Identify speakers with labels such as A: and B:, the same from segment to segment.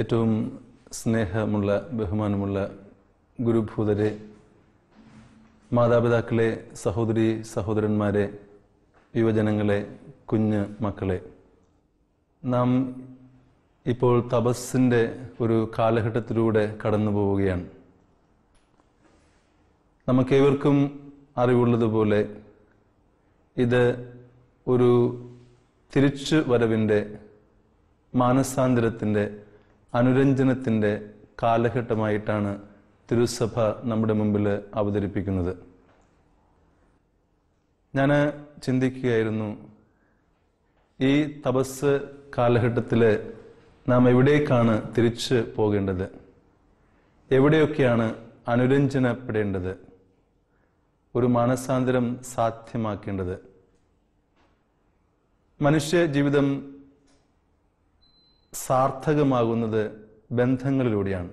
A: ഏറ്റവും സ്നേഹമുള്ള ബഹുമാനമുള്ള ഗുരുഭൂതരെ മാതാപിതാക്കളെ സഹോദരി സഹോദരന്മാരെ യുവജനങ്ങളെ കുഞ്ഞ് മക്കളെ നാം ഇപ്പോൾ തപസ്സിൻ്റെ ഒരു കാലഘട്ടത്തിലൂടെ കടന്നു പോവുകയാണ് നമുക്കേവർക്കും അറിവുള്ളതുപോലെ ഇത് ഒരു തിരിച്ചു വരവിൻ്റെ മാനസാന്തരത്തിൻ്റെ അനുരഞ്ജനത്തിൻ്റെ കാലഘട്ടമായിട്ടാണ് തിരുസഭ നമ്മുടെ മുമ്പിൽ അവതരിപ്പിക്കുന്നത് ഞാൻ ചിന്തിക്കുകയായിരുന്നു ഈ തപസ് കാലഘട്ടത്തിൽ നാം എവിടേക്കാണ് തിരിച്ച് പോകേണ്ടത് എവിടെയൊക്കെയാണ് അനുരഞ്ജനപ്പെടേണ്ടത് ഒരു മാനസാന്തരം സാധ്യമാക്കേണ്ടത് മനുഷ്യ ജീവിതം സാർത്ഥകമാകുന്നത് ബന്ധങ്ങളിലൂടെയാണ്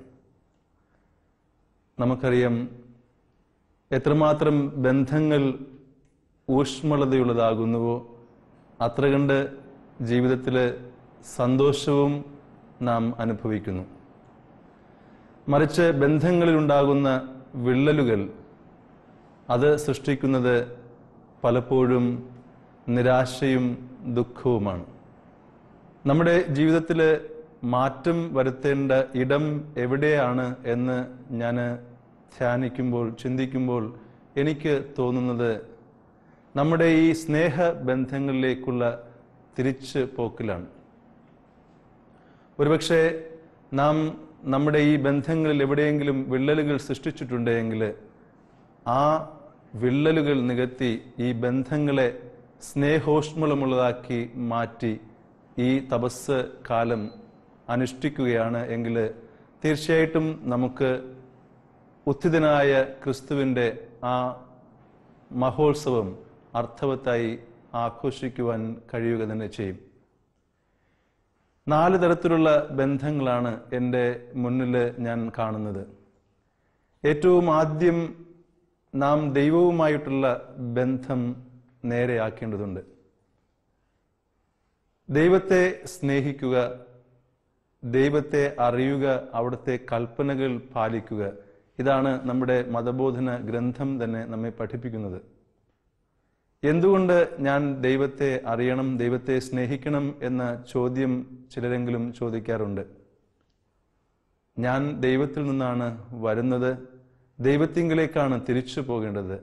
A: നമുക്കറിയാം എത്രമാത്രം ബന്ധങ്ങൾ ഊഷ്മളതയുള്ളതാകുന്നുവോ അത്ര കണ്ട് ജീവിതത്തിൽ സന്തോഷവും നാം അനുഭവിക്കുന്നു മറിച്ച് ബന്ധങ്ങളിലുണ്ടാകുന്ന വിള്ളലുകൾ അത് സൃഷ്ടിക്കുന്നത് പലപ്പോഴും നിരാശയും ദുഃഖവുമാണ് നമ്മുടെ ജീവിതത്തിൽ മാറ്റം വരുത്തേണ്ട ഇടം എവിടെയാണ് എന്ന് ഞാൻ ധ്യാനിക്കുമ്പോൾ ചിന്തിക്കുമ്പോൾ എനിക്ക് തോന്നുന്നത് നമ്മുടെ ഈ സ്നേഹ ബന്ധങ്ങളിലേക്കുള്ള തിരിച്ച് പോക്കിലാണ് ഒരുപക്ഷെ നാം നമ്മുടെ ഈ ബന്ധങ്ങളിൽ എവിടെയെങ്കിലും വിള്ളലുകൾ സൃഷ്ടിച്ചിട്ടുണ്ടെങ്കിൽ ആ വിള്ളലുകൾ നികത്തി ഈ ബന്ധങ്ങളെ സ്നേഹോഷ്മളമുള്ളതാക്കി മാറ്റി ഈ തപസ് കാലം അനുഷ്ഠിക്കുകയാണ് എങ്കിൽ തീർച്ചയായിട്ടും നമുക്ക് ഉത്ഥിതനായ ക്രിസ്തുവിൻ്റെ ആ മഹോത്സവം അർത്ഥവത്തായി ആഘോഷിക്കുവാൻ കഴിയുക തന്നെ ചെയ്യും നാല് തരത്തിലുള്ള ബന്ധങ്ങളാണ് എൻ്റെ മുന്നിൽ ഞാൻ കാണുന്നത് ഏറ്റവും ആദ്യം നാം ദൈവവുമായിട്ടുള്ള ബന്ധം നേരെയാക്കേണ്ടതുണ്ട് ദൈവത്തെ സ്നേഹിക്കുക ദൈവത്തെ അറിയുക അവിടുത്തെ കൽപ്പനകൾ പാലിക്കുക ഇതാണ് നമ്മുടെ മതബോധന ഗ്രന്ഥം തന്നെ നമ്മെ പഠിപ്പിക്കുന്നത് എന്തുകൊണ്ട് ഞാൻ ദൈവത്തെ അറിയണം ദൈവത്തെ സ്നേഹിക്കണം എന്ന ചോദ്യം ചിലരെങ്കിലും ചോദിക്കാറുണ്ട് ഞാൻ ദൈവത്തിൽ നിന്നാണ് വരുന്നത് ദൈവത്തിങ്കിലേക്കാണ് തിരിച്ചു പോകേണ്ടത്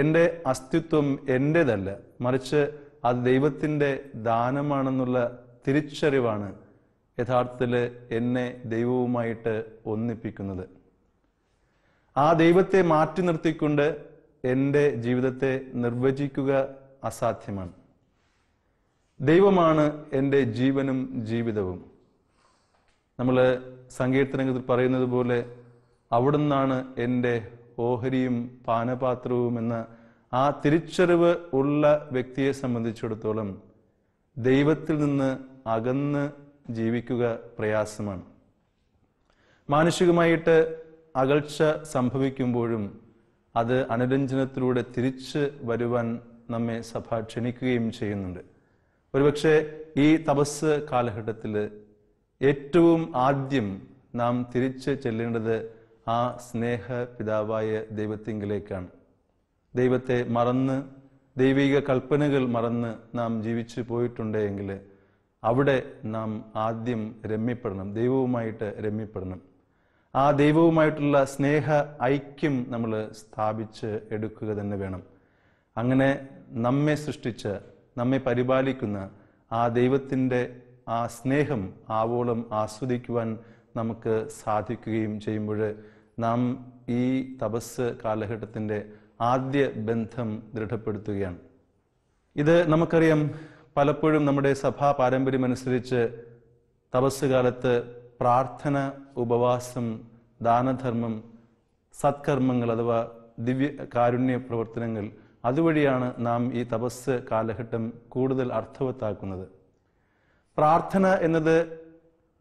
A: എൻ്റെ അസ്തിത്വം എൻ്റെതല്ല മറിച്ച് അത് ദൈവത്തിൻ്റെ ദാനമാണെന്നുള്ള തിരിച്ചറിവാണ് യഥാർത്ഥത്തിൽ എന്നെ ദൈവവുമായിട്ട് ഒന്നിപ്പിക്കുന്നത് ആ ദൈവത്തെ മാറ്റി നിർത്തിക്കൊണ്ട് എൻ്റെ ജീവിതത്തെ നിർവചിക്കുക അസാധ്യമാണ് ദൈവമാണ് എൻ്റെ ജീവനും ജീവിതവും നമ്മൾ സങ്കീർത്തനത്തിൽ പറയുന്നത് പോലെ അവിടുന്നാണ് എൻ്റെ ഓഹരിയും പാനപാത്രവും എന്ന ആ തിരിച്ചറിവ് ഉള്ള വ്യക്തിയെ സംബന്ധിച്ചിടത്തോളം ദൈവത്തിൽ നിന്ന് അകന്ന് ജീവിക്കുക പ്രയാസമാണ് മാനുഷികമായിട്ട് അകൽച്ച സംഭവിക്കുമ്പോഴും അത് അനുരഞ്ജനത്തിലൂടെ തിരിച്ച് വരുവാൻ നമ്മെ സഭ ക്ഷണിക്കുകയും ചെയ്യുന്നുണ്ട് ഒരുപക്ഷെ ഈ തപസ് കാലഘട്ടത്തിൽ ഏറ്റവും ആദ്യം നാം തിരിച്ച് ചെല്ലേണ്ടത് ആ സ്നേഹ പിതാവായ ദൈവത്തിങ്കിലേക്കാണ് ദൈവത്തെ മറന്ന് ദൈവിക കൽപ്പനകൾ മറന്ന് നാം ജീവിച്ചു പോയിട്ടുണ്ടെങ്കിൽ അവിടെ നാം ആദ്യം രമ്യപ്പെടണം ദൈവവുമായിട്ട് രമ്യപ്പെടണം ആ ദൈവവുമായിട്ടുള്ള സ്നേഹ ഐക്യം നമ്മൾ സ്ഥാപിച്ച് എടുക്കുക തന്നെ വേണം അങ്ങനെ നമ്മെ സൃഷ്ടിച്ച് നമ്മെ പരിപാലിക്കുന്ന ആ ദൈവത്തിൻ്റെ ആ സ്നേഹം ആവോളം ആസ്വദിക്കുവാൻ നമുക്ക് സാധിക്കുകയും ചെയ്യുമ്പോൾ നാം ഈ തപസ് കാലഘട്ടത്തിൻ്റെ ആദ്യ ബന്ധം ദൃഢപ്പെടുത്തുകയാണ് ഇത് നമുക്കറിയാം പലപ്പോഴും നമ്മുടെ സഭാ പാരമ്പര്യമനുസരിച്ച് അനുസരിച്ച് തപസ്സുകാലത്ത് പ്രാർത്ഥന ഉപവാസം ദാനധർമ്മം സത്കർമ്മങ്ങൾ അഥവാ ദിവ്യ കാരുണ്യ പ്രവർത്തനങ്ങൾ അതുവഴിയാണ് നാം ഈ തപസ് കാലഘട്ടം കൂടുതൽ അർത്ഥവത്താക്കുന്നത് പ്രാർത്ഥന എന്നത്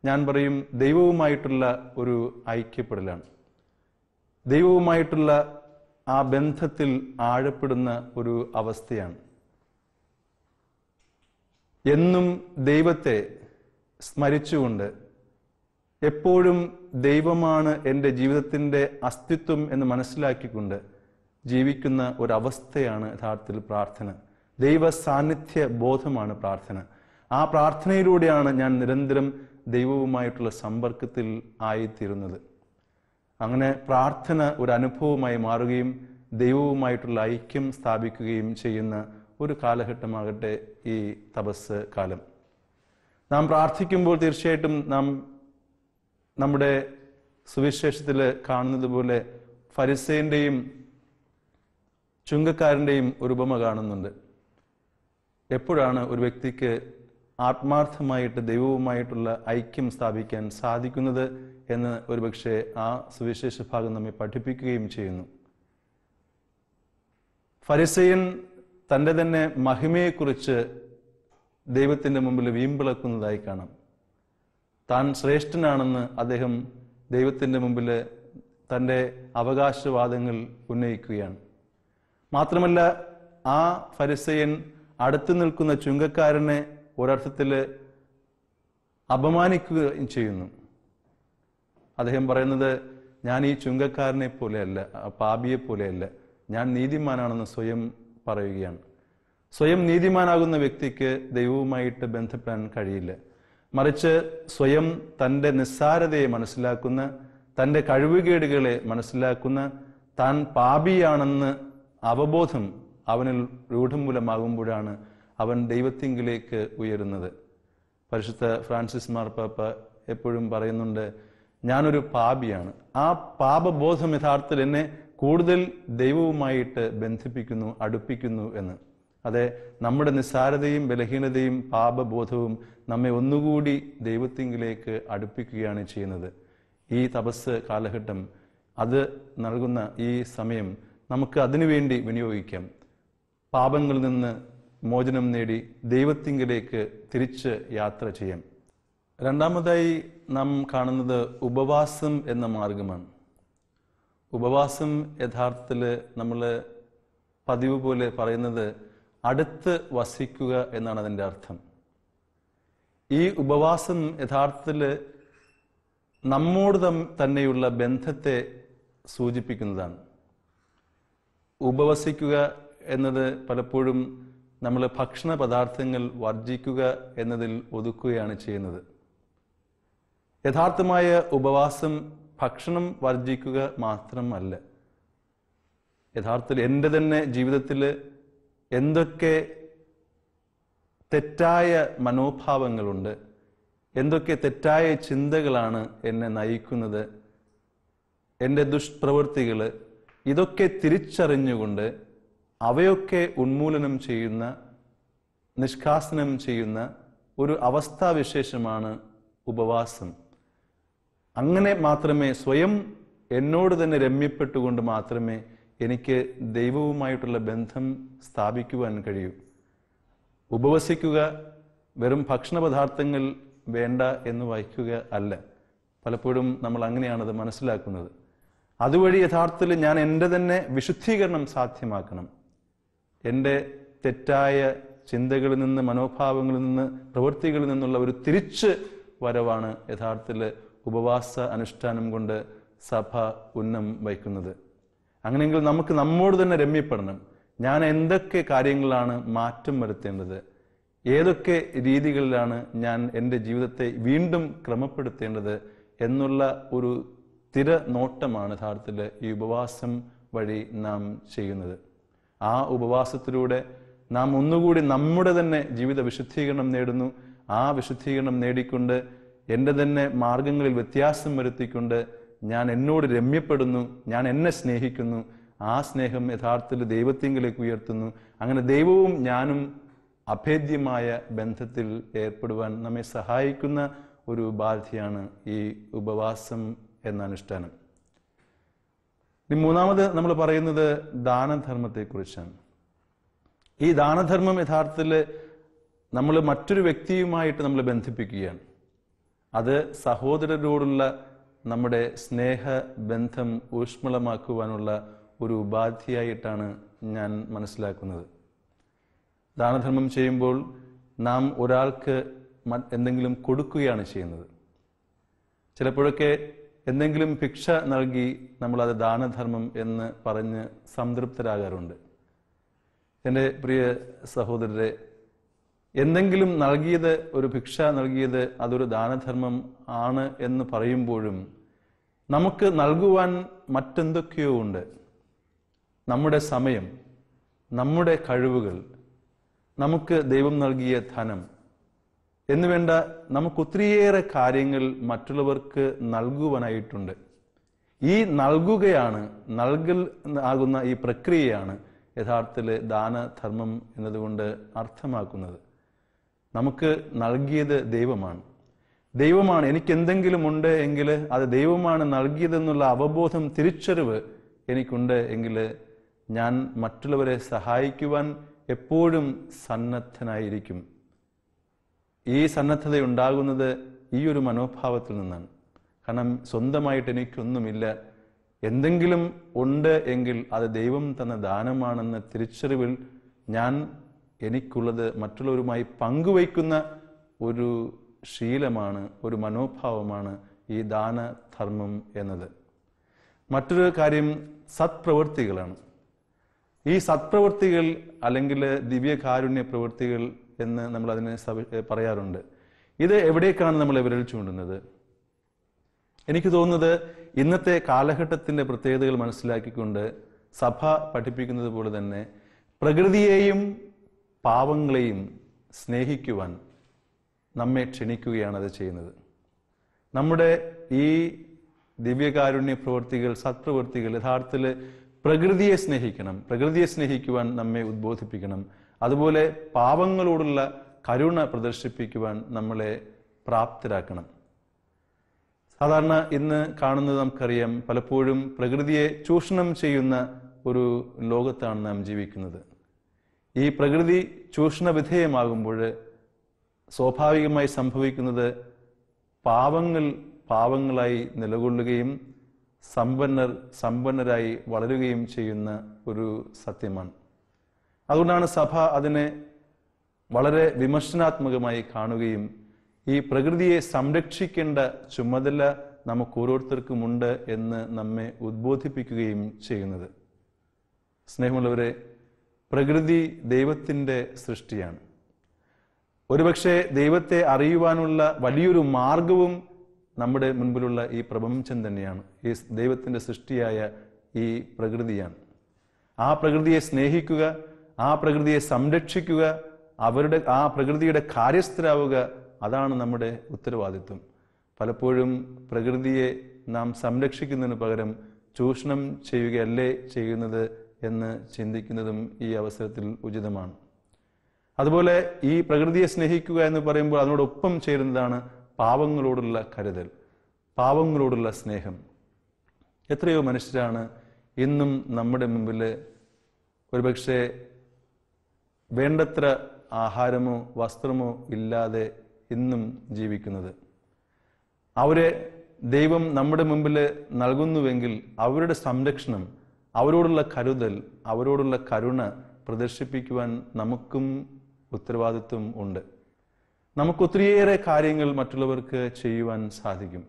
A: ഞാൻ പറയും ദൈവവുമായിട്ടുള്ള ഒരു ഐക്യപ്പെടലാണ് ദൈവവുമായിട്ടുള്ള ആ ബന്ധത്തിൽ ആഴപ്പെടുന്ന ഒരു അവസ്ഥയാണ് എന്നും ദൈവത്തെ സ്മരിച്ചുകൊണ്ട് എപ്പോഴും ദൈവമാണ് എൻ്റെ ജീവിതത്തിൻ്റെ അസ്തിത്വം എന്ന് മനസ്സിലാക്കിക്കൊണ്ട് ജീവിക്കുന്ന ഒരവസ്ഥയാണ് യഥാർത്ഥത്തിൽ പ്രാർത്ഥന ദൈവ സാന്നിധ്യ ബോധമാണ് പ്രാർത്ഥന ആ പ്രാർത്ഥനയിലൂടെയാണ് ഞാൻ നിരന്തരം ദൈവവുമായിട്ടുള്ള സമ്പർക്കത്തിൽ ആയിത്തീരുന്നത് അങ്ങനെ പ്രാർത്ഥന ഒരു അനുഭവമായി മാറുകയും ദൈവവുമായിട്ടുള്ള ഐക്യം സ്ഥാപിക്കുകയും ചെയ്യുന്ന ഒരു കാലഘട്ടമാകട്ടെ ഈ തപസ് കാലം നാം പ്രാർത്ഥിക്കുമ്പോൾ തീർച്ചയായിട്ടും നാം നമ്മുടെ സുവിശേഷത്തിൽ കാണുന്നത് പോലെ ഫരിസേൻ്റെയും ചുങ്കക്കാരൻ്റെയും ഒരു ഉപമ കാണുന്നുണ്ട് എപ്പോഴാണ് ഒരു വ്യക്തിക്ക് ആത്മാർത്ഥമായിട്ട് ദൈവവുമായിട്ടുള്ള ഐക്യം സ്ഥാപിക്കാൻ സാധിക്കുന്നത് എന്ന് ഒരുപക്ഷെ ആ സുവിശേഷ ഭാഗം നമ്മെ പഠിപ്പിക്കുകയും ചെയ്യുന്നു ഫരിസയൻ തൻ്റെ തന്നെ മഹിമയെക്കുറിച്ച് ദൈവത്തിൻ്റെ മുമ്പിൽ വീമ്പിളക്കുന്നതായി കാണാം താൻ ശ്രേഷ്ഠനാണെന്ന് അദ്ദേഹം ദൈവത്തിൻ്റെ മുമ്പിൽ തൻ്റെ അവകാശവാദങ്ങൾ ഉന്നയിക്കുകയാണ് മാത്രമല്ല ആ ഫരിസയൻ അടുത്തു നിൽക്കുന്ന ചുങ്കക്കാരനെ ഒരർത്ഥത്തിൽ അപമാനിക്കുകയും ചെയ്യുന്നു അദ്ദേഹം പറയുന്നത് ഞാൻ ഈ ചുങ്കക്കാരനെ പോലെയല്ല പാപിയെ പോലെയല്ല ഞാൻ നീതിമാനാണെന്ന് സ്വയം പറയുകയാണ് സ്വയം നീതിമാനാകുന്ന വ്യക്തിക്ക് ദൈവവുമായിട്ട് ബന്ധപ്പെടാൻ കഴിയില്ല മറിച്ച് സ്വയം തൻ്റെ നിസ്സാരതയെ മനസ്സിലാക്കുന്ന തൻ്റെ കഴിവുകേടുകളെ മനസ്സിലാക്കുന്ന താൻ പാപിയാണെന്ന് അവബോധം അവനിൽ മൂലമാകുമ്പോഴാണ് അവൻ ദൈവത്തിങ്കിലേക്ക് ഉയരുന്നത് പരിശുദ്ധ ഫ്രാൻസിസ് മാർപ്പാപ്പ എപ്പോഴും പറയുന്നുണ്ട് ഞാനൊരു പാപിയാണ് ആ പാപബോധം യഥാർത്ഥത്തിൽ എന്നെ കൂടുതൽ ദൈവവുമായിട്ട് ബന്ധിപ്പിക്കുന്നു അടുപ്പിക്കുന്നു എന്ന് അതെ നമ്മുടെ നിസ്സാരതയും ബലഹീനതയും പാപബോധവും നമ്മെ ഒന്നുകൂടി ദൈവത്തിങ്കിലേക്ക് അടുപ്പിക്കുകയാണ് ചെയ്യുന്നത് ഈ തപസ് കാലഘട്ടം അത് നൽകുന്ന ഈ സമയം നമുക്ക് അതിനുവേണ്ടി വിനിയോഗിക്കാം പാപങ്ങളിൽ നിന്ന് മോചനം നേടി ദൈവത്തിങ്കിലേക്ക് തിരിച്ച് യാത്ര ചെയ്യാം രണ്ടാമതായി നാം കാണുന്നത് ഉപവാസം എന്ന മാർഗമാണ് ഉപവാസം യഥാർത്ഥത്തിൽ നമ്മൾ പതിവ് പോലെ പറയുന്നത് അടുത്ത് വസിക്കുക എന്നാണ് അതിൻ്റെ അർത്ഥം ഈ ഉപവാസം യഥാർത്ഥത്തിൽ നമ്മോട് തന്നെയുള്ള ബന്ധത്തെ സൂചിപ്പിക്കുന്നതാണ് ഉപവസിക്കുക എന്നത് പലപ്പോഴും നമ്മൾ ഭക്ഷണ പദാർത്ഥങ്ങൾ വർജിക്കുക എന്നതിൽ ഒതുക്കുകയാണ് ചെയ്യുന്നത് യഥാർത്ഥമായ ഉപവാസം ഭക്ഷണം വർജിക്കുക മാത്രമല്ല യഥാർത്ഥത്തിൽ എൻ്റെ തന്നെ ജീവിതത്തിൽ എന്തൊക്കെ തെറ്റായ മനോഭാവങ്ങളുണ്ട് എന്തൊക്കെ തെറ്റായ ചിന്തകളാണ് എന്നെ നയിക്കുന്നത് എൻ്റെ ദുഷ്പ്രവൃത്തികൾ ഇതൊക്കെ തിരിച്ചറിഞ്ഞുകൊണ്ട് അവയൊക്കെ ഉന്മൂലനം ചെയ്യുന്ന നിഷ്കാസനം ചെയ്യുന്ന ഒരു അവസ്ഥാവിശേഷമാണ് ഉപവാസം അങ്ങനെ മാത്രമേ സ്വയം എന്നോട് തന്നെ രമ്യപ്പെട്ടുകൊണ്ട് മാത്രമേ എനിക്ക് ദൈവവുമായിട്ടുള്ള ബന്ധം സ്ഥാപിക്കുവാൻ കഴിയൂ ഉപവസിക്കുക വെറും ഭക്ഷണ പദാർത്ഥങ്ങൾ വേണ്ട എന്ന് വഹിക്കുക അല്ല പലപ്പോഴും നമ്മൾ അങ്ങനെയാണത് മനസ്സിലാക്കുന്നത് അതുവഴി യഥാർത്ഥത്തിൽ ഞാൻ എൻ്റെ തന്നെ വിശുദ്ധീകരണം സാധ്യമാക്കണം എൻ്റെ തെറ്റായ ചിന്തകളിൽ നിന്ന് മനോഭാവങ്ങളിൽ നിന്ന് പ്രവൃത്തികളിൽ നിന്നുള്ള ഒരു തിരിച്ച് വരവാണ് യഥാർത്ഥത്തിൽ ഉപവാസ അനുഷ്ഠാനം കൊണ്ട് സഭ ഉന്നം വയ്ക്കുന്നത് അങ്ങനെയെങ്കിൽ നമുക്ക് നമ്മോട് തന്നെ രമ്യപ്പെടണം ഞാൻ എന്തൊക്കെ കാര്യങ്ങളിലാണ് മാറ്റം വരുത്തേണ്ടത് ഏതൊക്കെ രീതികളിലാണ് ഞാൻ എൻ്റെ ജീവിതത്തെ വീണ്ടും ക്രമപ്പെടുത്തേണ്ടത് എന്നുള്ള ഒരു സ്ഥിര നോട്ടമാണ് യഥാർത്ഥത്തിൽ ഈ ഉപവാസം വഴി നാം ചെയ്യുന്നത് ആ ഉപവാസത്തിലൂടെ നാം ഒന്നുകൂടി നമ്മുടെ തന്നെ ജീവിത വിശുദ്ധീകരണം നേടുന്നു ആ വിശുദ്ധീകരണം നേടിക്കൊണ്ട് എൻ്റെ തന്നെ മാർഗങ്ങളിൽ വ്യത്യാസം വരുത്തിക്കൊണ്ട് ഞാൻ എന്നോട് രമ്യപ്പെടുന്നു ഞാൻ എന്നെ സ്നേഹിക്കുന്നു ആ സ്നേഹം യഥാർത്ഥത്തിൽ ദൈവത്തിങ്കിലേക്ക് ഉയർത്തുന്നു അങ്ങനെ ദൈവവും ഞാനും അഭേദ്യമായ ബന്ധത്തിൽ ഏർപ്പെടുവാൻ നമ്മെ സഹായിക്കുന്ന ഒരു ഉപാധിയാണ് ഈ ഉപവാസം എന്ന അനുഷ്ഠാനം ഇനി മൂന്നാമത് നമ്മൾ പറയുന്നത് ദാനധർമ്മത്തെക്കുറിച്ചാണ് ഈ ദാനധർമ്മം യഥാർത്ഥത്തിൽ നമ്മൾ മറ്റൊരു വ്യക്തിയുമായിട്ട് നമ്മൾ ബന്ധിപ്പിക്കുകയാണ് അത് സഹോദരരോടുള്ള നമ്മുടെ സ്നേഹ ബന്ധം ഊഷ്മളമാക്കുവാനുള്ള ഒരു ഉപാധിയായിട്ടാണ് ഞാൻ മനസ്സിലാക്കുന്നത് ദാനധർമ്മം ചെയ്യുമ്പോൾ നാം ഒരാൾക്ക് എന്തെങ്കിലും കൊടുക്കുകയാണ് ചെയ്യുന്നത് ചിലപ്പോഴൊക്കെ എന്തെങ്കിലും ഭിക്ഷ നൽകി നമ്മളത് ദാനധർമ്മം എന്ന് പറഞ്ഞ് സംതൃപ്തരാകാറുണ്ട് എൻ്റെ പ്രിയ സഹോദരരെ എന്തെങ്കിലും നൽകിയത് ഒരു ഭിക്ഷ നൽകിയത് അതൊരു ദാനധർമ്മം ആണ് എന്ന് പറയുമ്പോഴും നമുക്ക് നൽകുവാൻ മറ്റെന്തൊക്കെയോ ഉണ്ട് നമ്മുടെ സമയം നമ്മുടെ കഴിവുകൾ നമുക്ക് ദൈവം നൽകിയ ധനം എന്നുവേണ്ട നമുക്കൊത്തിരിയേറെ കാര്യങ്ങൾ മറ്റുള്ളവർക്ക് നൽകുവാനായിട്ടുണ്ട് ഈ നൽകുകയാണ് നൽകൽ ആകുന്ന ഈ പ്രക്രിയയാണ് യഥാർത്ഥത്തിൽ ദാനധർമ്മം എന്നതുകൊണ്ട് അർത്ഥമാക്കുന്നത് നമുക്ക് നൽകിയത് ദൈവമാണ് ദൈവമാണ് എനിക്ക് എന്തെങ്കിലും ഉണ്ട് എങ്കിൽ അത് ദൈവമാണ് നൽകിയതെന്നുള്ള അവബോധം തിരിച്ചറിവ് എനിക്കുണ്ട് എങ്കിൽ ഞാൻ മറ്റുള്ളവരെ സഹായിക്കുവാൻ എപ്പോഴും സന്നദ്ധനായിരിക്കും ഈ സന്നദ്ധത ഉണ്ടാകുന്നത് ഈ ഒരു മനോഭാവത്തിൽ നിന്നാണ് കാരണം സ്വന്തമായിട്ട് എനിക്കൊന്നുമില്ല എന്തെങ്കിലും ഉണ്ട് എങ്കിൽ അത് ദൈവം തന്ന ദാനമാണെന്ന തിരിച്ചറിവിൽ ഞാൻ എനിക്കുള്ളത് മറ്റുള്ളവരുമായി പങ്കുവയ്ക്കുന്ന ഒരു ശീലമാണ് ഒരു മനോഭാവമാണ് ഈ ദാനധർമ്മം എന്നത് മറ്റൊരു കാര്യം സത്പ്രവൃത്തികളാണ് ഈ സത്പ്രവൃത്തികൾ അല്ലെങ്കിൽ ദിവ്യകാരുണ്യ പ്രവൃത്തികൾ എന്ന് നമ്മൾ അതിനെ പറയാറുണ്ട് ഇത് എവിടേക്കാണ് നമ്മൾ വിരൽ ചൂണ്ടുന്നത് എനിക്ക് തോന്നുന്നത് ഇന്നത്തെ കാലഘട്ടത്തിൻ്റെ പ്രത്യേകതകൾ മനസ്സിലാക്കിക്കൊണ്ട് സഭ പഠിപ്പിക്കുന്നത് പോലെ തന്നെ പ്രകൃതിയെയും പാവങ്ങളെയും സ്നേഹിക്കുവാൻ നമ്മെ ക്ഷണിക്കുകയാണ് അത് ചെയ്യുന്നത് നമ്മുടെ ഈ ദിവ്യകാരുണ്യ പ്രവൃത്തികൾ സത്പ്രവൃത്തികൾ യഥാർത്ഥത്തിൽ പ്രകൃതിയെ സ്നേഹിക്കണം പ്രകൃതിയെ സ്നേഹിക്കുവാൻ നമ്മെ ഉദ്ബോധിപ്പിക്കണം അതുപോലെ പാവങ്ങളോടുള്ള കരുണ പ്രദർശിപ്പിക്കുവാൻ നമ്മളെ പ്രാപ്തരാക്കണം സാധാരണ ഇന്ന് കാണുന്നത് നമുക്കറിയാം പലപ്പോഴും പ്രകൃതിയെ ചൂഷണം ചെയ്യുന്ന ഒരു ലോകത്താണ് നാം ജീവിക്കുന്നത് ഈ പ്രകൃതി ചൂഷണ വിധേയമാകുമ്പോൾ സ്വാഭാവികമായി സംഭവിക്കുന്നത് പാവങ്ങൾ പാവങ്ങളായി നിലകൊള്ളുകയും സമ്പന്നർ സമ്പന്നരായി വളരുകയും ചെയ്യുന്ന ഒരു സത്യമാണ് അതുകൊണ്ടാണ് സഭ അതിനെ വളരെ വിമർശനാത്മകമായി കാണുകയും ഈ പ്രകൃതിയെ സംരക്ഷിക്കേണ്ട ചുമതല നമുക്ക് ഓരോരുത്തർക്കുമുണ്ട് എന്ന് നമ്മെ ഉദ്ബോധിപ്പിക്കുകയും ചെയ്യുന്നത് സ്നേഹമുള്ളവരെ പ്രകൃതി ദൈവത്തിൻ്റെ സൃഷ്ടിയാണ് ഒരുപക്ഷെ ദൈവത്തെ അറിയുവാനുള്ള വലിയൊരു മാർഗവും നമ്മുടെ മുൻപിലുള്ള ഈ പ്രപഞ്ചം തന്നെയാണ് ഈ ദൈവത്തിൻ്റെ സൃഷ്ടിയായ ഈ പ്രകൃതിയാണ് ആ പ്രകൃതിയെ സ്നേഹിക്കുക ആ പ്രകൃതിയെ സംരക്ഷിക്കുക അവരുടെ ആ പ്രകൃതിയുടെ കാര്യസ്ഥരാവുക അതാണ് നമ്മുടെ ഉത്തരവാദിത്വം പലപ്പോഴും പ്രകൃതിയെ നാം സംരക്ഷിക്കുന്നതിന് പകരം ചൂഷണം ചെയ്യുകയല്ലേ ചെയ്യുന്നത് എന്ന് ചിന്തിക്കുന്നതും ഈ അവസരത്തിൽ ഉചിതമാണ് അതുപോലെ ഈ പ്രകൃതിയെ സ്നേഹിക്കുക എന്ന് പറയുമ്പോൾ അതിനോടൊപ്പം ചേരുന്നതാണ് പാവങ്ങളോടുള്ള കരുതൽ പാവങ്ങളോടുള്ള സ്നേഹം എത്രയോ മനുഷ്യരാണ് ഇന്നും നമ്മുടെ മുമ്പിൽ ഒരുപക്ഷെ വേണ്ടത്ര ആഹാരമോ വസ്ത്രമോ ഇല്ലാതെ ഇന്നും ജീവിക്കുന്നത് അവരെ ദൈവം നമ്മുടെ മുമ്പിൽ നൽകുന്നുവെങ്കിൽ അവരുടെ സംരക്ഷണം അവരോടുള്ള കരുതൽ അവരോടുള്ള കരുണ പ്രദർശിപ്പിക്കുവാൻ നമുക്കും ഉത്തരവാദിത്വം ഉണ്ട് നമുക്ക് ഒത്തിരിയേറെ കാര്യങ്ങൾ മറ്റുള്ളവർക്ക് ചെയ്യുവാൻ സാധിക്കും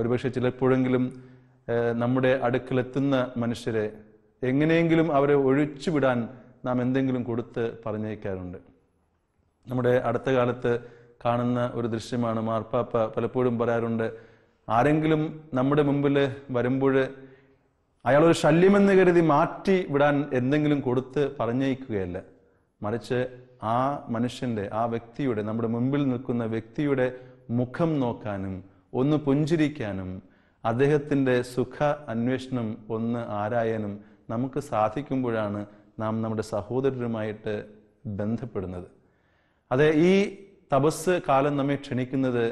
A: ഒരുപക്ഷെ ചിലപ്പോഴെങ്കിലും നമ്മുടെ അടുക്കലെത്തുന്ന മനുഷ്യരെ എങ്ങനെയെങ്കിലും അവരെ ഒഴിച്ചു വിടാൻ നാം എന്തെങ്കിലും കൊടുത്ത് പറഞ്ഞേക്കാറുണ്ട് നമ്മുടെ അടുത്ത കാലത്ത് കാണുന്ന ഒരു ദൃശ്യമാണ് മാർപ്പാപ്പ പലപ്പോഴും പറയാറുണ്ട് ആരെങ്കിലും നമ്മുടെ മുമ്പിൽ വരുമ്പോൾ അയാൾ ഒരു ശല്യമെന്ന് കരുതി മാറ്റി വിടാൻ എന്തെങ്കിലും കൊടുത്ത് പറഞ്ഞയക്കുകയല്ല മറിച്ച് ആ മനുഷ്യൻ്റെ ആ വ്യക്തിയുടെ നമ്മുടെ മുമ്പിൽ നിൽക്കുന്ന വ്യക്തിയുടെ മുഖം നോക്കാനും ഒന്ന് പുഞ്ചിരിക്കാനും അദ്ദേഹത്തിൻ്റെ സുഖ അന്വേഷണം ഒന്ന് ആരായാനും നമുക്ക് സാധിക്കുമ്പോഴാണ് നാം നമ്മുടെ സഹോദരരുമായിട്ട് ബന്ധപ്പെടുന്നത് അതെ ഈ തപസ് കാലം നമ്മെ ക്ഷണിക്കുന്നത്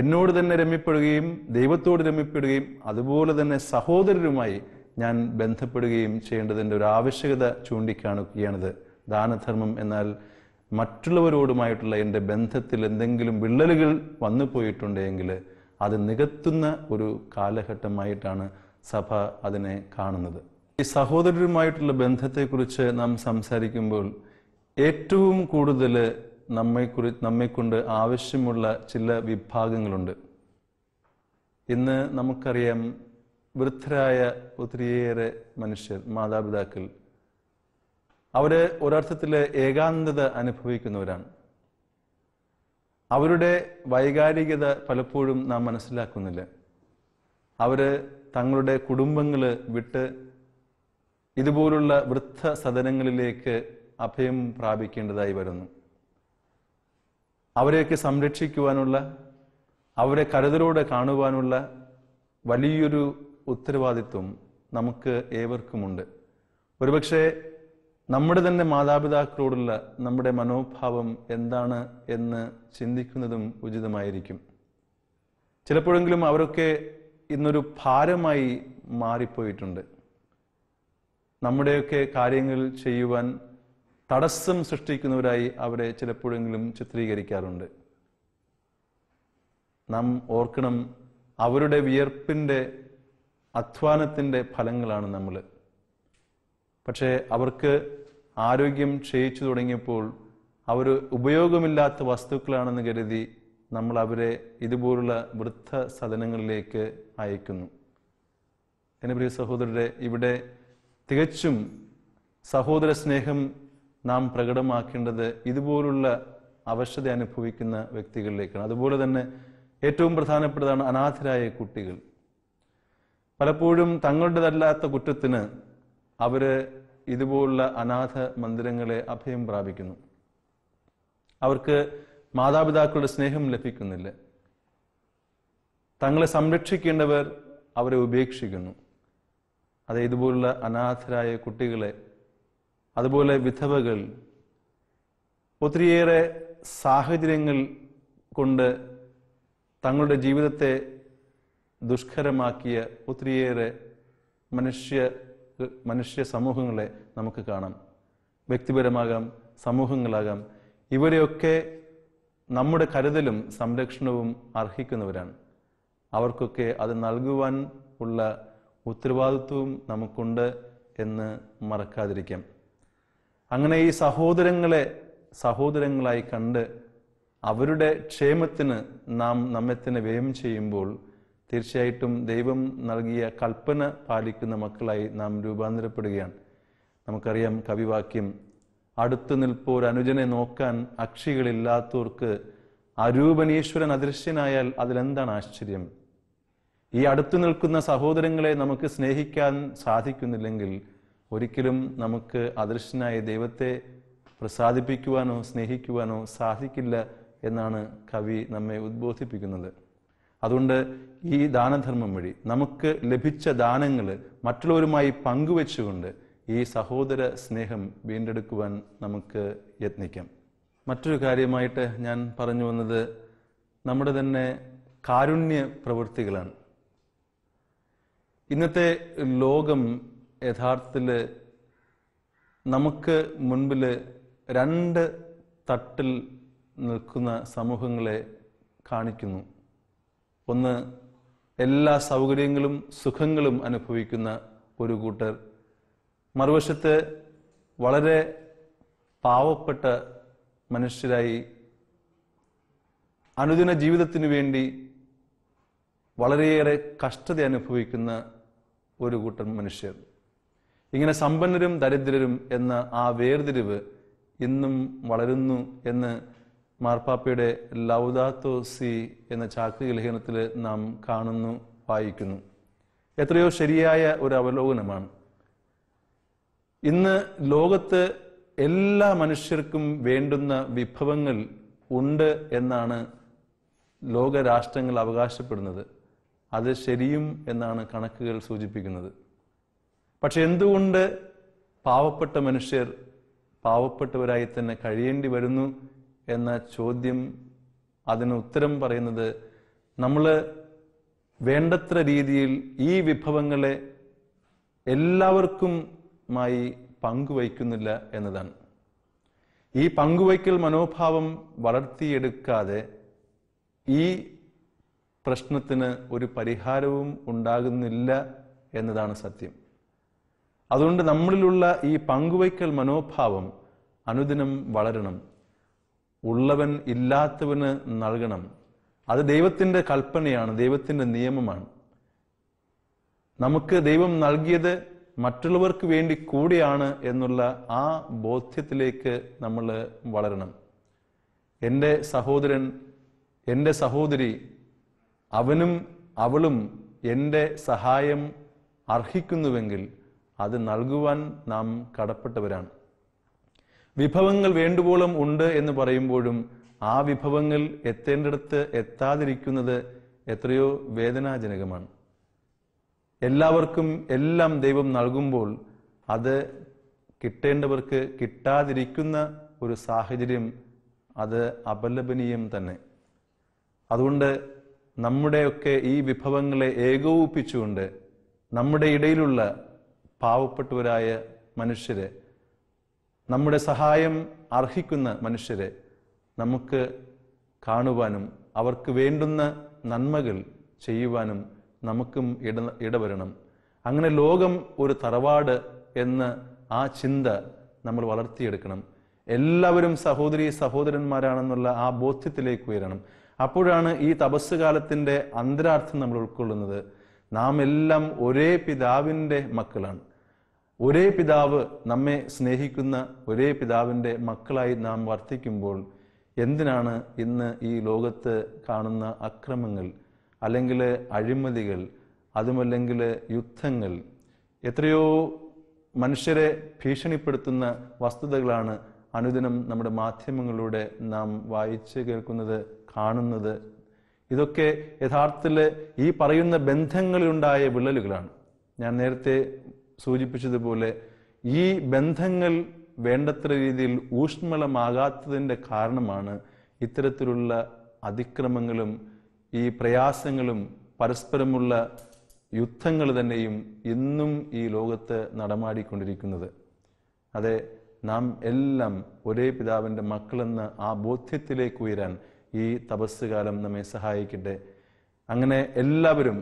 A: എന്നോട് തന്നെ രമ്യപ്പെടുകയും ദൈവത്തോട് രമ്യപ്പെടുകയും അതുപോലെ തന്നെ സഹോദരരുമായി ഞാൻ ബന്ധപ്പെടുകയും ചെയ്യേണ്ടതിൻ്റെ ഒരു ആവശ്യകത ചൂണ്ടിക്കാണുകയാണിത് ദാനധർമ്മം എന്നാൽ മറ്റുള്ളവരോടുമായിട്ടുള്ള എൻ്റെ ബന്ധത്തിൽ എന്തെങ്കിലും വിള്ളലുകൾ വന്നു പോയിട്ടുണ്ടെങ്കിൽ അത് നികത്തുന്ന ഒരു കാലഘട്ടമായിട്ടാണ് സഭ അതിനെ കാണുന്നത് ഈ സഹോദരരുമായിട്ടുള്ള ബന്ധത്തെക്കുറിച്ച് നാം സംസാരിക്കുമ്പോൾ ഏറ്റവും കൂടുതൽ കുറി നമ്മെക്കൊണ്ട് ആവശ്യമുള്ള ചില വിഭാഗങ്ങളുണ്ട് ഇന്ന് നമുക്കറിയാം വൃദ്ധരായ ഒത്തിരിയേറെ മനുഷ്യർ മാതാപിതാക്കൾ അവർ ഒരർത്ഥത്തിൽ ഏകാന്തത അനുഭവിക്കുന്നവരാണ് അവരുടെ വൈകാരികത പലപ്പോഴും നാം മനസ്സിലാക്കുന്നില്ല അവർ തങ്ങളുടെ കുടുംബങ്ങൾ വിട്ട് ഇതുപോലുള്ള വൃദ്ധ സദനങ്ങളിലേക്ക് അഭയം പ്രാപിക്കേണ്ടതായി വരുന്നു അവരെയൊക്കെ സംരക്ഷിക്കുവാനുള്ള അവരെ കരുതലോടെ കാണുവാനുള്ള വലിയൊരു ഉത്തരവാദിത്വം നമുക്ക് ഏവർക്കുമുണ്ട് ഒരുപക്ഷെ നമ്മുടെ തന്നെ മാതാപിതാക്കളോടുള്ള നമ്മുടെ മനോഭാവം എന്താണ് എന്ന് ചിന്തിക്കുന്നതും ഉചിതമായിരിക്കും ചിലപ്പോഴെങ്കിലും അവരൊക്കെ ഇന്നൊരു ഭാരമായി മാറിപ്പോയിട്ടുണ്ട് നമ്മുടെയൊക്കെ കാര്യങ്ങൾ ചെയ്യുവാൻ തടസ്സം സൃഷ്ടിക്കുന്നവരായി അവരെ ചിലപ്പോഴെങ്കിലും ചിത്രീകരിക്കാറുണ്ട് നാം ഓർക്കണം അവരുടെ വിയർപ്പിൻ്റെ അധ്വാനത്തിൻ്റെ ഫലങ്ങളാണ് നമ്മൾ പക്ഷേ അവർക്ക് ആരോഗ്യം ക്ഷയിച്ചു തുടങ്ങിയപ്പോൾ അവർ ഉപയോഗമില്ലാത്ത വസ്തുക്കളാണെന്ന് കരുതി നമ്മൾ അവരെ ഇതുപോലുള്ള വൃദ്ധ സദനങ്ങളിലേക്ക് അയക്കുന്നു എൻ്റെ പ്രിയ സഹോദരരെ ഇവിടെ തികച്ചും സഹോദര സ്നേഹം നാം പ്രകടമാക്കേണ്ടത് ഇതുപോലുള്ള അവശത അനുഭവിക്കുന്ന വ്യക്തികളിലേക്കാണ് അതുപോലെ തന്നെ ഏറ്റവും പ്രധാനപ്പെട്ടതാണ് അനാഥരായ കുട്ടികൾ പലപ്പോഴും തങ്ങളുടേതല്ലാത്ത കുറ്റത്തിന് അവർ ഇതുപോലുള്ള അനാഥ മന്ദിരങ്ങളെ അഭയം പ്രാപിക്കുന്നു അവർക്ക് മാതാപിതാക്കളുടെ സ്നേഹം ലഭിക്കുന്നില്ല തങ്ങളെ സംരക്ഷിക്കേണ്ടവർ അവരെ ഉപേക്ഷിക്കുന്നു അത് ഇതുപോലുള്ള അനാഥരായ കുട്ടികളെ അതുപോലെ വിധവകൾ ഒത്തിരിയേറെ സാഹചര്യങ്ങൾ കൊണ്ട് തങ്ങളുടെ ജീവിതത്തെ ദുഷ്കരമാക്കിയ ഒത്തിരിയേറെ മനുഷ്യ മനുഷ്യ സമൂഹങ്ങളെ നമുക്ക് കാണാം വ്യക്തിപരമാകാം സമൂഹങ്ങളാകാം ഇവരെയൊക്കെ നമ്മുടെ കരുതലും സംരക്ഷണവും അർഹിക്കുന്നവരാണ് അവർക്കൊക്കെ അത് നൽകുവാൻ ഉള്ള ഉത്തരവാദിത്വവും നമുക്കുണ്ട് എന്ന് മറക്കാതിരിക്കാം അങ്ങനെ ഈ സഹോദരങ്ങളെ സഹോദരങ്ങളായി കണ്ട് അവരുടെ ക്ഷേമത്തിന് നാം നമ്മത്തിന് വ്യയം ചെയ്യുമ്പോൾ തീർച്ചയായിട്ടും ദൈവം നൽകിയ കൽപ്പന പാലിക്കുന്ന മക്കളായി നാം രൂപാന്തരപ്പെടുകയാണ് നമുക്കറിയാം കവിവാക്യം അടുത്തു നിൽപ്പോർ അനുജനെ നോക്കാൻ അക്ഷികളില്ലാത്തവർക്ക് അരൂപനീശ്വരൻ അദൃശ്യനായാൽ അതിലെന്താണ് ആശ്ചര്യം ഈ അടുത്തു നിൽക്കുന്ന സഹോദരങ്ങളെ നമുക്ക് സ്നേഹിക്കാൻ സാധിക്കുന്നില്ലെങ്കിൽ ഒരിക്കലും നമുക്ക് അദൃശ്യനായ ദൈവത്തെ പ്രസാദിപ്പിക്കുവാനോ സ്നേഹിക്കുവാനോ സാധിക്കില്ല എന്നാണ് കവി നമ്മെ ഉദ്ബോധിപ്പിക്കുന്നത് അതുകൊണ്ട് ഈ ദാനധർമ്മം വഴി നമുക്ക് ലഭിച്ച ദാനങ്ങൾ മറ്റുള്ളവരുമായി പങ്കുവെച്ചുകൊണ്ട് ഈ സഹോദര സ്നേഹം വീണ്ടെടുക്കുവാൻ നമുക്ക് യത്നിക്കാം മറ്റൊരു കാര്യമായിട്ട് ഞാൻ പറഞ്ഞു വന്നത് നമ്മുടെ തന്നെ കാരുണ്യ പ്രവൃത്തികളാണ് ഇന്നത്തെ ലോകം യഥാർത്ഥത്തിൽ നമുക്ക് മുൻപിൽ രണ്ട് തട്ടിൽ നിൽക്കുന്ന സമൂഹങ്ങളെ കാണിക്കുന്നു ഒന്ന് എല്ലാ സൗകര്യങ്ങളും സുഖങ്ങളും അനുഭവിക്കുന്ന ഒരു കൂട്ടർ മറുവശത്ത് വളരെ പാവപ്പെട്ട മനുഷ്യരായി അനുദിന ജീവിതത്തിനു വേണ്ടി വളരെയേറെ കഷ്ടത അനുഭവിക്കുന്ന ഒരു കൂട്ടം മനുഷ്യർ ഇങ്ങനെ സമ്പന്നരും ദരിദ്രരും എന്ന ആ വേർതിരിവ് ഇന്നും വളരുന്നു എന്ന് മാർപ്പാപ്പയുടെ ലൗദാത്തോ സി എന്ന ചാക്രിക ലേഖനത്തിൽ നാം കാണുന്നു വായിക്കുന്നു എത്രയോ ശരിയായ ഒരു അവലോകനമാണ് ഇന്ന് ലോകത്ത് എല്ലാ മനുഷ്യർക്കും വേണ്ടുന്ന വിഭവങ്ങൾ ഉണ്ട് എന്നാണ് ലോകരാഷ്ട്രങ്ങൾ അവകാശപ്പെടുന്നത് അത് ശരിയും എന്നാണ് കണക്കുകൾ സൂചിപ്പിക്കുന്നത് പക്ഷെ എന്തുകൊണ്ട് പാവപ്പെട്ട മനുഷ്യർ പാവപ്പെട്ടവരായി തന്നെ കഴിയേണ്ടി വരുന്നു എന്ന ചോദ്യം അതിന് ഉത്തരം പറയുന്നത് നമ്മൾ വേണ്ടത്ര രീതിയിൽ ഈ വിഭവങ്ങളെ എല്ലാവർക്കുമായി പങ്കുവയ്ക്കുന്നില്ല എന്നതാണ് ഈ പങ്കുവയ്ക്കൽ മനോഭാവം വളർത്തിയെടുക്കാതെ ഈ പ്രശ്നത്തിന് ഒരു പരിഹാരവും ഉണ്ടാകുന്നില്ല എന്നതാണ് സത്യം അതുകൊണ്ട് നമ്മളിലുള്ള ഈ പങ്കുവയ്ക്കൽ മനോഭാവം അനുദിനം വളരണം ഉള്ളവൻ ഇല്ലാത്തവന് നൽകണം അത് ദൈവത്തിൻ്റെ കൽപ്പനയാണ് ദൈവത്തിൻ്റെ നിയമമാണ് നമുക്ക് ദൈവം നൽകിയത് മറ്റുള്ളവർക്ക് വേണ്ടി കൂടിയാണ് എന്നുള്ള ആ ബോധ്യത്തിലേക്ക് നമ്മൾ വളരണം എൻ്റെ സഹോദരൻ എൻ്റെ സഹോദരി അവനും അവളും എൻ്റെ സഹായം അർഹിക്കുന്നുവെങ്കിൽ അത് നൽകുവാൻ നാം കടപ്പെട്ടവരാണ് വിഭവങ്ങൾ വേണ്ടുവോളം ഉണ്ട് എന്ന് പറയുമ്പോഴും ആ വിഭവങ്ങൾ എത്തേണ്ടടുത്ത് എത്താതിരിക്കുന്നത് എത്രയോ വേദനാജനകമാണ് എല്ലാവർക്കും എല്ലാം ദൈവം നൽകുമ്പോൾ അത് കിട്ടേണ്ടവർക്ക് കിട്ടാതിരിക്കുന്ന ഒരു സാഹചര്യം അത് അപലപനീയം തന്നെ അതുകൊണ്ട് നമ്മുടെയൊക്കെ ഈ വിഭവങ്ങളെ ഏകോപിപ്പിച്ചുകൊണ്ട് നമ്മുടെ ഇടയിലുള്ള പാവപ്പെട്ടവരായ മനുഷ്യരെ നമ്മുടെ സഹായം അർഹിക്കുന്ന മനുഷ്യരെ നമുക്ക് കാണുവാനും അവർക്ക് വേണ്ടുന്ന നന്മകൾ ചെയ്യുവാനും നമുക്കും ഇട ഇടവരണം അങ്ങനെ ലോകം ഒരു തറവാട് എന്ന ആ ചിന്ത നമ്മൾ വളർത്തിയെടുക്കണം എല്ലാവരും സഹോദരി സഹോദരന്മാരാണെന്നുള്ള ആ ബോധ്യത്തിലേക്ക് ഉയരണം അപ്പോഴാണ് ഈ തപസ് കാലത്തിൻ്റെ അന്തരാർത്ഥം നമ്മൾ ഉൾക്കൊള്ളുന്നത് നാം എല്ലാം ഒരേ പിതാവിൻ്റെ മക്കളാണ് ഒരേ പിതാവ് നമ്മെ സ്നേഹിക്കുന്ന ഒരേ പിതാവിൻ്റെ മക്കളായി നാം വർത്തിക്കുമ്പോൾ എന്തിനാണ് ഇന്ന് ഈ ലോകത്ത് കാണുന്ന അക്രമങ്ങൾ അല്ലെങ്കിൽ അഴിമതികൾ അതുമല്ലെങ്കിൽ യുദ്ധങ്ങൾ എത്രയോ മനുഷ്യരെ ഭീഷണിപ്പെടുത്തുന്ന വസ്തുതകളാണ് അനുദിനം നമ്മുടെ മാധ്യമങ്ങളിലൂടെ നാം വായിച്ച് കേൾക്കുന്നത് കാണുന്നത് ഇതൊക്കെ യഥാർത്ഥത്തിൽ ഈ പറയുന്ന ബന്ധങ്ങളിലുണ്ടായ വിള്ളലുകളാണ് ഞാൻ നേരത്തെ സൂചിപ്പിച്ചതുപോലെ ഈ ബന്ധങ്ങൾ വേണ്ടത്ര രീതിയിൽ ഊഷ്മളമാകാത്തതിൻ്റെ കാരണമാണ് ഇത്തരത്തിലുള്ള അതിക്രമങ്ങളും ഈ പ്രയാസങ്ങളും പരസ്പരമുള്ള യുദ്ധങ്ങൾ തന്നെയും ഇന്നും ഈ ലോകത്ത് നടമാടിക്കൊണ്ടിരിക്കുന്നത് അതെ നാം എല്ലാം ഒരേ പിതാവിൻ്റെ മക്കളെന്ന ആ ബോധ്യത്തിലേക്ക് ഉയരാൻ ഈ തപസ് കാലം നമ്മെ സഹായിക്കട്ടെ അങ്ങനെ എല്ലാവരും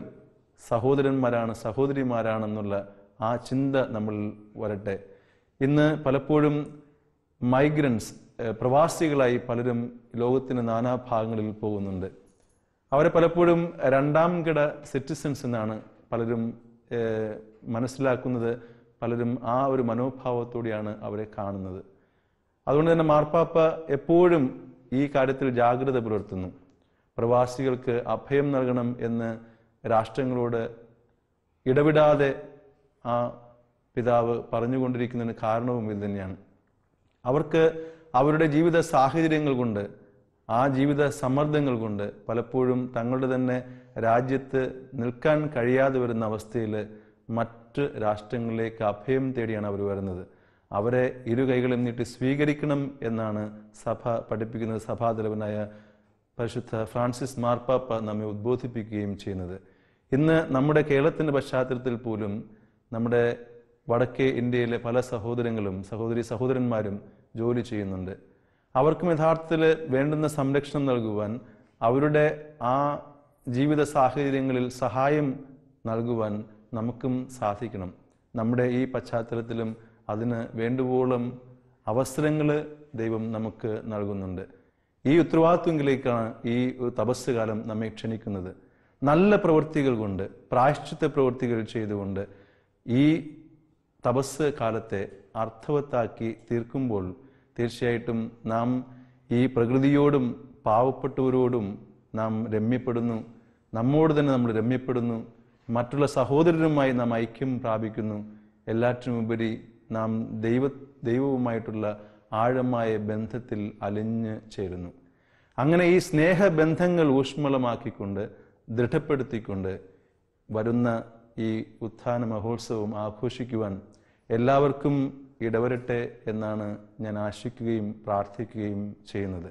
A: സഹോദരന്മാരാണ് സഹോദരിമാരാണെന്നുള്ള ആ ചിന്ത നമ്മൾ വരട്ടെ ഇന്ന് പലപ്പോഴും മൈഗ്രൻസ് പ്രവാസികളായി പലരും ലോകത്തിന് ഭാഗങ്ങളിൽ പോകുന്നുണ്ട് അവരെ പലപ്പോഴും രണ്ടാം കിട സിറ്റിസൻസ് എന്നാണ് പലരും മനസ്സിലാക്കുന്നത് പലരും ആ ഒരു മനോഭാവത്തോടെയാണ് അവരെ കാണുന്നത് അതുകൊണ്ട് തന്നെ മാർപ്പാപ്പ എപ്പോഴും ഈ കാര്യത്തിൽ ജാഗ്രത പുലർത്തുന്നു പ്രവാസികൾക്ക് അഭയം നൽകണം എന്ന് രാഷ്ട്രങ്ങളോട് ഇടവിടാതെ ആ പിതാവ് പറഞ്ഞുകൊണ്ടിരിക്കുന്നതിന് കാരണവും ഇത് തന്നെയാണ് അവർക്ക് അവരുടെ ജീവിത സാഹചര്യങ്ങൾ കൊണ്ട് ആ ജീവിത സമ്മർദ്ദങ്ങൾ കൊണ്ട് പലപ്പോഴും തങ്ങളുടെ തന്നെ രാജ്യത്ത് നിൽക്കാൻ കഴിയാതെ വരുന്ന അവസ്ഥയിൽ മറ്റ് രാഷ്ട്രങ്ങളിലേക്ക് അഭയം തേടിയാണ് അവർ വരുന്നത് അവരെ ഇരു കൈകളും നീട്ടി സ്വീകരിക്കണം എന്നാണ് സഭ പഠിപ്പിക്കുന്നത് സഭാതലവനായ പരിശുദ്ധ ഫ്രാൻസിസ് മാർപ്പാപ്പ നമ്മെ ഉദ്ബോധിപ്പിക്കുകയും ചെയ്യുന്നത് ഇന്ന് നമ്മുടെ കേരളത്തിൻ്റെ പശ്ചാത്തലത്തിൽ പോലും നമ്മുടെ വടക്കേ ഇന്ത്യയിലെ പല സഹോദരങ്ങളും സഹോദരി സഹോദരന്മാരും ജോലി ചെയ്യുന്നുണ്ട് അവർക്കും യഥാർത്ഥത്തിൽ വേണ്ടുന്ന സംരക്ഷണം നൽകുവാൻ അവരുടെ ആ ജീവിത സാഹചര്യങ്ങളിൽ സഹായം നൽകുവാൻ നമുക്കും സാധിക്കണം നമ്മുടെ ഈ പശ്ചാത്തലത്തിലും അതിന് വേണ്ടുവോളം അവസരങ്ങൾ ദൈവം നമുക്ക് നൽകുന്നുണ്ട് ഈ ഉത്തരവാദിത്വങ്ങളിലേക്കാണ് ഈ തപസ്സുകാലം നമ്മെ ക്ഷണിക്കുന്നത് നല്ല പ്രവൃത്തികൾ കൊണ്ട് പ്രായശ്ചിത്ത പ്രവൃത്തികൾ ചെയ്തുകൊണ്ട് ഈ തപസ് കാലത്തെ അർത്ഥവത്താക്കി തീർക്കുമ്പോൾ തീർച്ചയായിട്ടും നാം ഈ പ്രകൃതിയോടും പാവപ്പെട്ടവരോടും നാം രമ്യപ്പെടുന്നു നമ്മോട് തന്നെ നമ്മൾ രമ്യപ്പെടുന്നു മറ്റുള്ള സഹോദരരുമായി നാം ഐക്യം പ്രാപിക്കുന്നു എല്ലാറ്റിനുമുപരി നാം ദൈവ ദൈവവുമായിട്ടുള്ള ആഴമായ ബന്ധത്തിൽ അലിഞ്ഞു ചേരുന്നു അങ്ങനെ ഈ സ്നേഹബന്ധങ്ങൾ ഊഷ്മളമാക്കിക്കൊണ്ട് ദൃഢപ്പെടുത്തിക്കൊണ്ട് വരുന്ന ഈ ഉത്ഥാന മഹോത്സവം ആഘോഷിക്കുവാൻ എല്ലാവർക്കും ഇടവരട്ടെ എന്നാണ് ഞാൻ ആശിക്കുകയും പ്രാർത്ഥിക്കുകയും ചെയ്യുന്നത്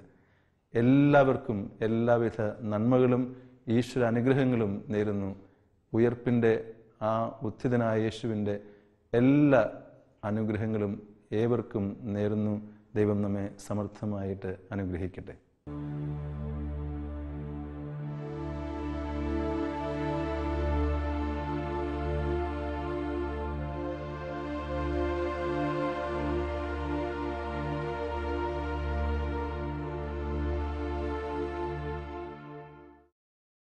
A: എല്ലാവർക്കും എല്ലാവിധ നന്മകളും ഈശ്വര അനുഗ്രഹങ്ങളും നേരുന്നു ഉയർപ്പിൻ്റെ ആ ഉത്ഥിതനായ യേശുവിൻ്റെ എല്ലാ അനുഗ്രഹങ്ങളും ഏവർക്കും നേരുന്നു ദൈവം നമ്മെ സമർത്ഥമായിട്ട് അനുഗ്രഹിക്കട്ടെ